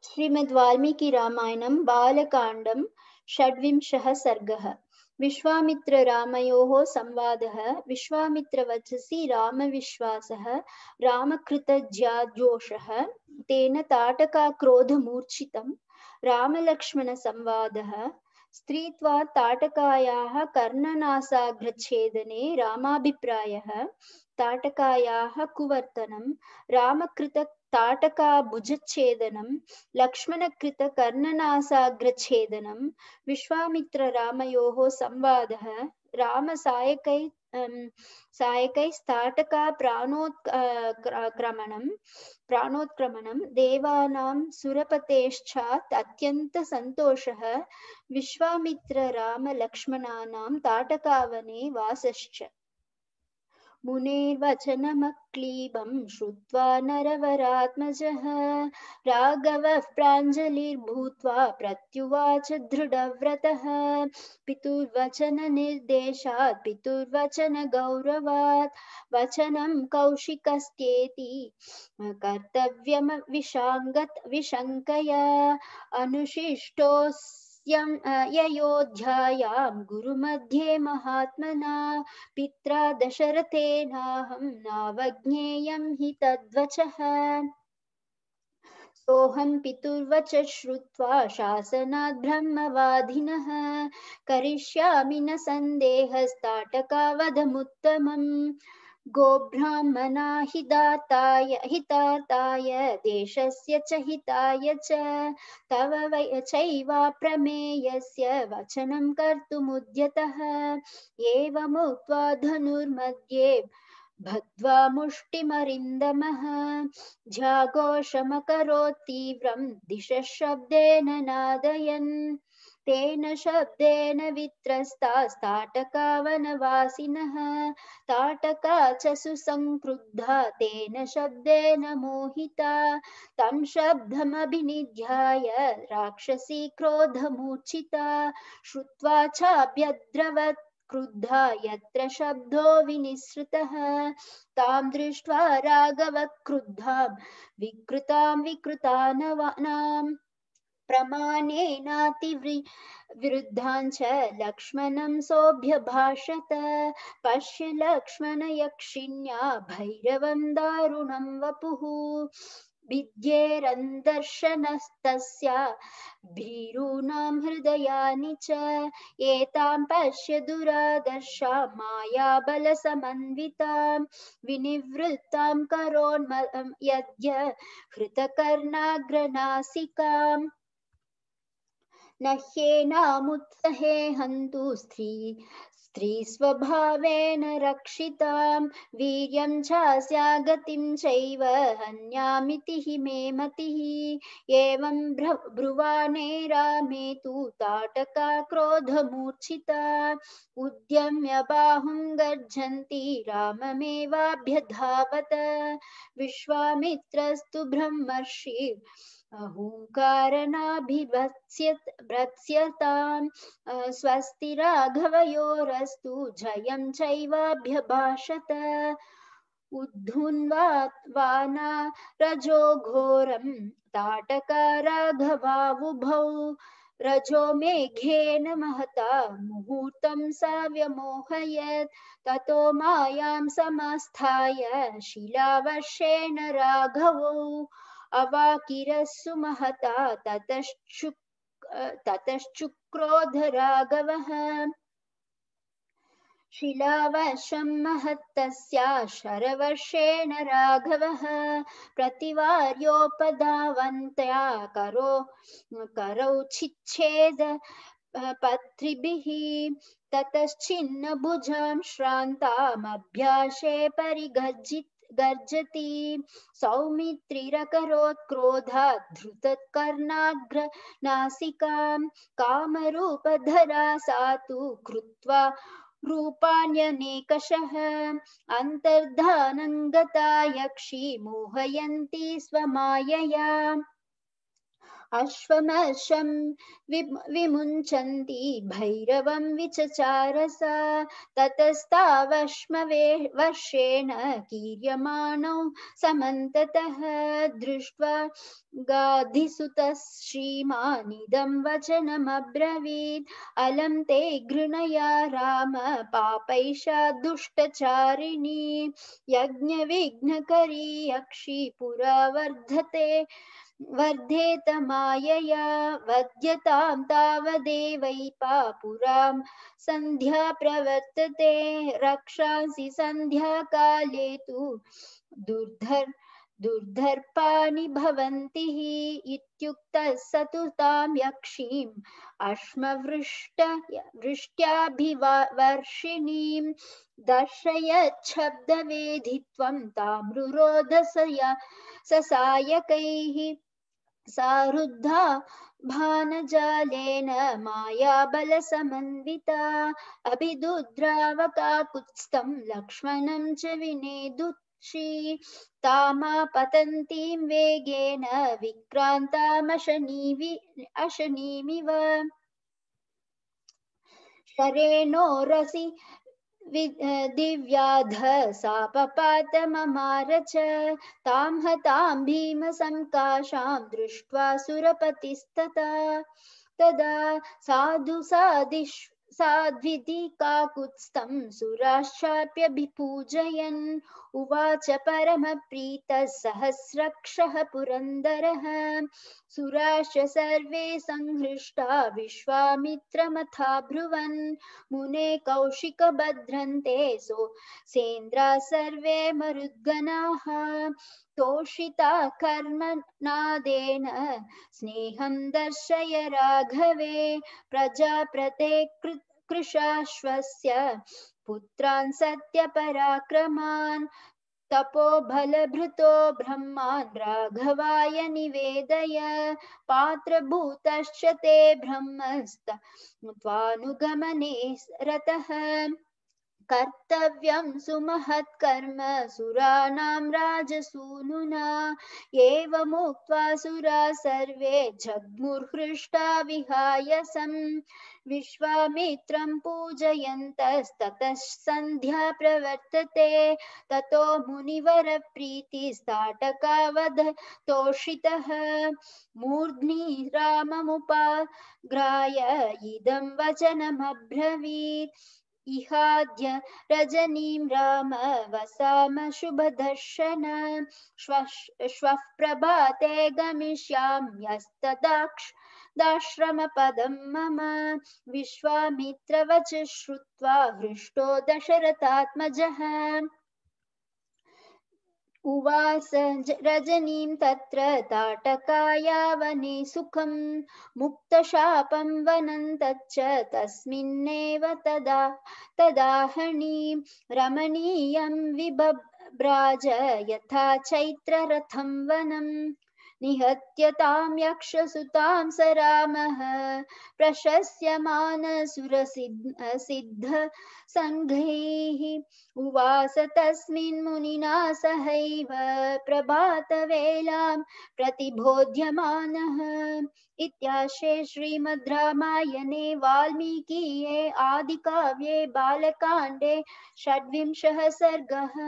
वाल्मीकि श्रीमद्वाल्मीकिरामायणं बालकाण्डं षड्विंशः सर्गः विश्वामित्ररामयोः संवादः विश्वामित्रवचसि रामविश्वासः रामकृतज्याजोषः तेन ताटका ताटकाक्रोधमूर्छितं रामलक्ष्मणसंवादः स्त्रीत्वात् ताटकायाः कर्णनासाग्रच्छेदने रामाभिप्रायः ताटकायाः कुवर्तनं रामकृत ताटकाभुजच्छेदनं लक्ष्मणकृतकर्णनासाग्रच्छेदनं विश्वामित्ररामयोः संवादः रामसायकै अं, सायकैस्ताटका प्राणोत् अं, क्रमणं प्राणोत्क्रमणं देवानां सुरपतेश्चात् अत्यन्तसन्तोषः विश्वामित्ररामलक्ष्मणानां ताटकावने वासश्च मुनेचनमक्लीबं श्रुत्वा नरवरात्मज राघव प्राञ्जलिर्भूत्वा प्रत्युवाच दृढ़व्रत पितुर्वचन दृढव्रतः पितुर्वचननिर्देशात् पितुर्वचनगौरवात् कौशिके कौशिकस्त्येति कर्तव्यमविशाङ्गत् विशंकया अनुशिष्टोस् यं ययोध्यायां गुरुमध्ये महात्मना पित्रा दशरथेनाहं नावज्ञेयं हि तद्वचः सोऽहं पितुर्वच श्रुत्वा शासनात् ब्रह्मवादिनः करिष्यामि न सन्देहस्ताटकावधमुत्तमम् गोब्राह्मणा हिताताय हिताताय देशस्य च हिताय च तव वै चैवा प्रमेयस्य वचनं कर्तुमुद्यतः एवमुक्त्वा धनुर्मध्ये भद्वा मुष्टिमरिन्दमः जाघोषमकरोत् तीव्रं दिशः शब्देन नादयन् तेन शब्देन वित्रस्तास्ताटकावनवासिनः ताटका च सुसङ्क्रुद्धा तेन शब्देन मोहिता तं शब्दमभिनिध्याय राक्षसी क्रोधमूर्छिता श्रुत्वा चाभ्यद्रवत् क्रुद्धा यत्र शब्दो विनिसृतः तां दृष्ट्वा राघवक्रुद्धां विकृतां विकृतानवानाम् प्रमाणेनातिवृ विरुद्धाञ्च लक्ष्मणं भाषत पश्य यक्षिण्या भैरवं दारुणं वपुः विद्येरन्दर्शनस्तस्य भीरूणां हृदयानि च एतां पश्य दुरादर्शा मायाबलसमन्वितां विनिवृत्तां करोन्म यद्य हृतकर्णाग्रनासिकाम् नह्येनामुत्सहे हन्तु स्त्री स्त्रीस्वभावेन रक्षितां वीर्यं चास्या गतिं चैव हन्यामिति हि मे मतिः एवं ब्रुवाने रामे तु ताटका क्रोधमूर्छिता उद्यम्य बाहुं गर्जन्ति राममेवाभ्यधावत विश्वामित्रस्तु ब्रह्मर्षि अहूङ्कारनाभिभत्स्यताम् स्वस्ति राघवयोरस्तु जयं चैवाभ्यभाषत उद्धुन्वात्वाना रजोघोरं ताटकाराघवावुभौ रजो मेघेन महता मुहूर्तं सा ततो मायां समस्थाय शिलावर्षेण राघवौ अवाकिरस्सु महता ततश्चुक् ततश्चुक्रोधराघवः शिलावशं महत्तस्या शरवर्षेण राघवः प्रतिवार्योपधावन्त्या करो करौ छिच्छेद पत्रिभिः ततश्चिन्नभुजां श्रान्तामभ्यासे परिगज्जित गर्जति सौमित्रिरकरोत् क्रोधात् धृतकर्णाग्र नासिकां कामरूपधरा सा तु कृत्वा रूपाण्यनेकशः अन्तर्धानङ्गता यक्षी मोहयन्ती स्वमायया अश्वमशं विमुञ्चन्ति भैरवं विचचारस ततस्तावश्मवे वर्षेण कीर्यमाणौ समन्ततः दृष्ट्वा गाधिसुतः श्रीमानिदं वचनमब्रवीत् अलं ते घृणया राम पापैषा दुष्टचारिणी यज्ञविघ्नकरी यक्षि पुरा वर्धते वर्धेत मायया वद्यतां तावदेवै पापुरां सन्ध्या प्रवर्तते रक्षांसि सन्ध्याकाले तु दुर्धर् दुर्धर्पाणि भवन्ति हि इत्युक्तः स तु तां यक्षीम् अश्मवृष्ट वृष्ट्याभिवर्षिणीं दर्शयच्छब्दवेधित्वं तां रुरोधसया ससायकैः सारुद्धा भानजालेन मायाबलसमन्विता अभिदुद्रावकाकुत्स्थं लक्ष्मणं च विनेदुक्षी तामापतन्तीं वेगेन विक्रान्तामशनीवि अशनीमिव शरेणोरसि दिव्याध सा पपातममार च तां हतां भीमसङ्काशां दृष्ट्वा सुरपतिस्तता तदा साधु साधिष् साध्विति काकुत्स्थं सुराश्चाप्यभिपूजयन् उवाच परमप्रीतः सहस्रक्षः पुरन्दरः सुराश्च सर्वे संहृष्टा विश्वामित्रमथा ब्रुवन् मुने कौशिक कौशिकभद्रन्ते सो सेन्द्रा सर्वे मरुद्गणाः तोषिता कर्मनादेन स्नेहं दर्शय राघवे प्रजाप्रते कृत कृशाश्वस्य पुत्रान् सत्यपराक्रमान् तपोबलभृतो ब्रह्मान् राघवाय निवेदय पात्रभूतश्च ते ब्रह्मस्त त्वानुगमने रतः कर्तव्यं सुमहत्कर्म सुराणां राजसूनुना एवमुक्त्वा सुरा सर्वे जग्मुर्हृष्टा विहायसम् विश्वामित्रं पूजयन्तस्ततः सन्ध्या प्रवर्तते ततो मुनिवरप्रीतिस्ताटकावध तोषितः मूर्ध्नि राममुपाग्राय इदं वचनमब्रवीत् इहाद्य रजनीं राम वसाम शुभदर्शन श्वः प्रभाते गमिष्याम्यस्तदाक्ष दाश्रमपदं मम विश्वामित्रवच श्रुत्वा हृष्टो दशरथात्मजः उवास रजनी तत्र वने सुखम मुक्तशापं वनं तच्च तस्मिन्नेव तदा तदाहणीं रमणीयं विभब्राज यथा चैत्ररथं वनम् निहत्यतां यक्षसुतां स रामः प्रशस्यमानसुरसिद्ध सङ्घैः उवास तस्मिन् मुनिना सहैव प्रभातवेलां प्रतिबोध्यमानः इत्याशे श्रीमद् रामायणे वाल्मीकीये आदिकाव्ये बालकाण्डे षड्विंशः सर्गः